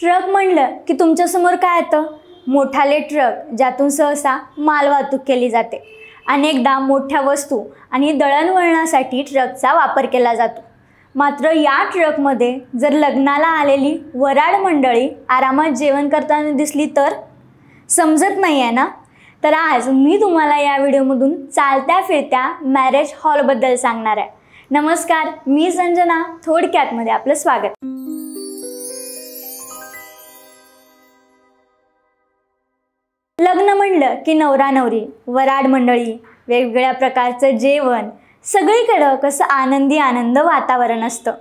truck म्हणलं की तुमच्यासमोर काय येतं मोठाले ट्रक ज्यातून सहसा मालवाहतूक केली जाते अनेकदा मोठ्या वस्तू आणि दळणवळणासाठी ट्रकचा वापर केला जातो मात्र या ट्रकमध्ये जर लग्नाला आलेली वराड मंडळी आरामात जेवण करताना दिसली तर समजत नाही आहे ना तर आज मी तुम्हाला या व्हिडिओमधून चालत्या फिरत्या मॅरेज हॉलबद्दल सांगणार आहे नमस्कार मी संजना थोडक्यातमध्ये आपलं स्वागत लग्न म्हणलं की नवरा नवरी वराड मंडळी वेगवेगळ्या प्रकारचं जेवण सगळीकडं कसं आनंदी आनंद वातावरण असतं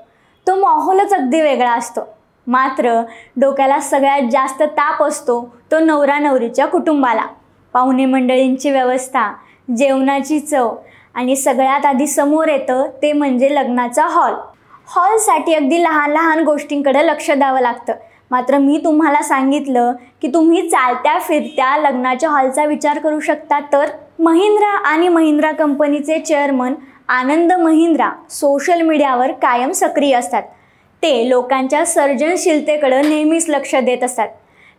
तो माहोलच अगदी वेगळा असतो मात्र डोक्याला सगळ्यात जास्त ताप असतो तो नवरा नवरीच्या कुटुंबाला पाहुणे मंडळींची व्यवस्था जेवणाची चव आणि सगळ्यात आधी समोर येतं ते म्हणजे लग्नाचा हॉल हॉलसाठी अगदी लहान लहान गोष्टींकडे लक्ष द्यावं लागतं मात्र मी तुम्हाला सांगितलं की तुम्ही चालत्या फिरत्या लग्नाच्या हॉलचा विचार करू शकता तर महिंद्रा आणि महिंद्रा कंपनीचे चेअरमन आनंद महिंद्रा सोशल मीडियावर कायम सक्रिय असतात ते लोकांच्या सर्जनशीलतेकडं नेहमीच लक्ष देत असतात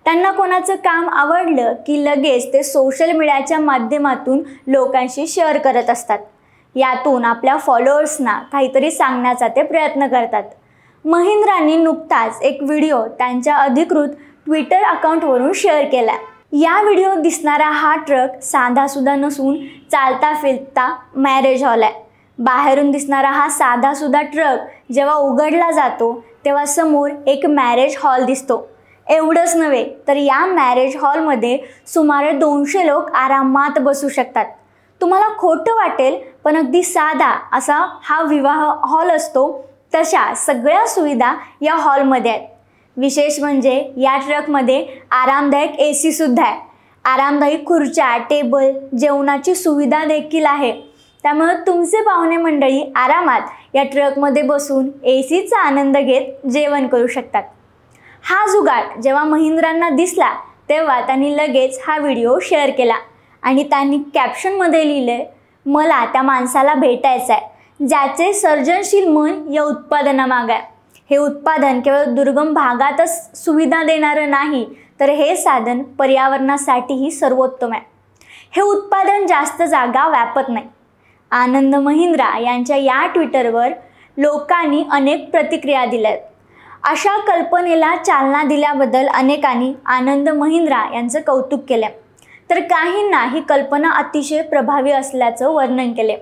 त्यांना कोणाचं काम आवडलं की लगेच ते सोशल मीडियाच्या माध्यमातून लोकांशी शेअर करत असतात यातून आपल्या फॉलोअर्सना काहीतरी सांगण्याचा ते प्रयत्न करतात महिंद्राने नुकताच एक व्हिडिओ त्यांच्या अधिकृत ट्विटर अकाउंटवरून शेअर केला या व्हिडिओत दिसणारा हा ट्रक साधासुद्धा नसून चालता फिरता मॅरेज हॉल आहे बाहेरून दिसणारा हा साधासुद्धा ट्रक जेव्हा उघडला जातो तेव्हा समोर एक मॅरेज हॉल दिसतो एवढंच नव्हे तर या मॅरेज हॉलमध्ये सुमारे दोनशे लोक आरामात बसू शकतात तुम्हाला खोटं वाटेल पण अगदी साधा असा हा विवाह हॉल असतो तशा सगळ्या सुविधा या हॉलमध्ये आहेत विशेष म्हणजे या ट्रकमध्ये आरामदायक ए सीसुद्धा आहे आरामदायी खुर्च्या टेबल जेवणाची सुविधा देखील आहे त्यामुळं तुमचे पाहुणे मंडळी आरामात या ट्रकमध्ये बसून ए सीचा आनंद घेत जेवण करू शकतात हा जुगाड जेव्हा महिंद्रांना दिसला तेव्हा त्यांनी लगेच हा व्हिडिओ शेअर केला आणि त्यांनी कॅप्शनमध्ये लिहिलं मला त्या माणसाला भेटायचं आहे ज्याचे सर्जनशील मन या उत्पादनामाग आहे हे उत्पादन केवळ दुर्गम भागातच सुविधा देणारं नाही तर हे साधन पर्यावरणासाठीही सर्वोत्तम आहे हे उत्पादन जास्त जागा व्यापत नाही आनंद महिंद्रा यांच्या या ट्विटरवर लोकांनी अनेक प्रतिक्रिया दिल्या अशा कल्पनेला चालना दिल्याबद्दल अनेकांनी आनंद महिंद्रा यांचं कौतुक केलं तर काहींना ही कल्पना अतिशय प्रभावी असल्याचं वर्णन केले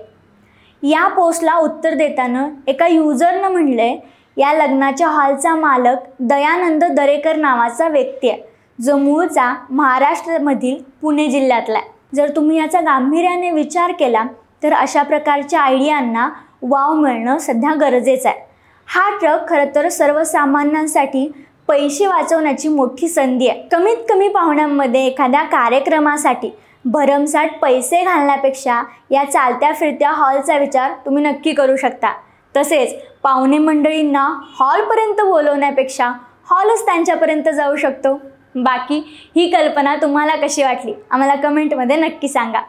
या पोस्टला उत्तर देताना एका युजरनं म्हणलंय या लग्नाच्या हॉलचा मालक दयानंद दरेकर नावाचा व्यक्ती आहे जो मूळचा महाराष्ट्रमधील पुणे जिल्ह्यातला आहे जर तुम्ही याचा गांभीर्याने विचार केला तर अशा प्रकारच्या आयडियांना वाव मिळणं सध्या गरजेचं आहे हा ट्रक खरं तर सर्वसामान्यांसाठी पैसे वाचवण्याची मोठी संधी आहे कमीत कमी पाहुण्यांमध्ये एखाद्या कार्यक्रमासाठी भरमसाट पैसे घालण्यापेक्षा या चालत्या फिरत्या हॉलचा विचार तुम्ही नक्की करू शकता तसेच पाहुणे मंडळींना हॉलपर्यंत बोलवण्यापेक्षा हॉलच त्यांच्यापर्यंत जाऊ शकतो बाकी ही कल्पना तुम्हाला कशी वाटली आम्हाला कमेंटमध्ये नक्की सांगा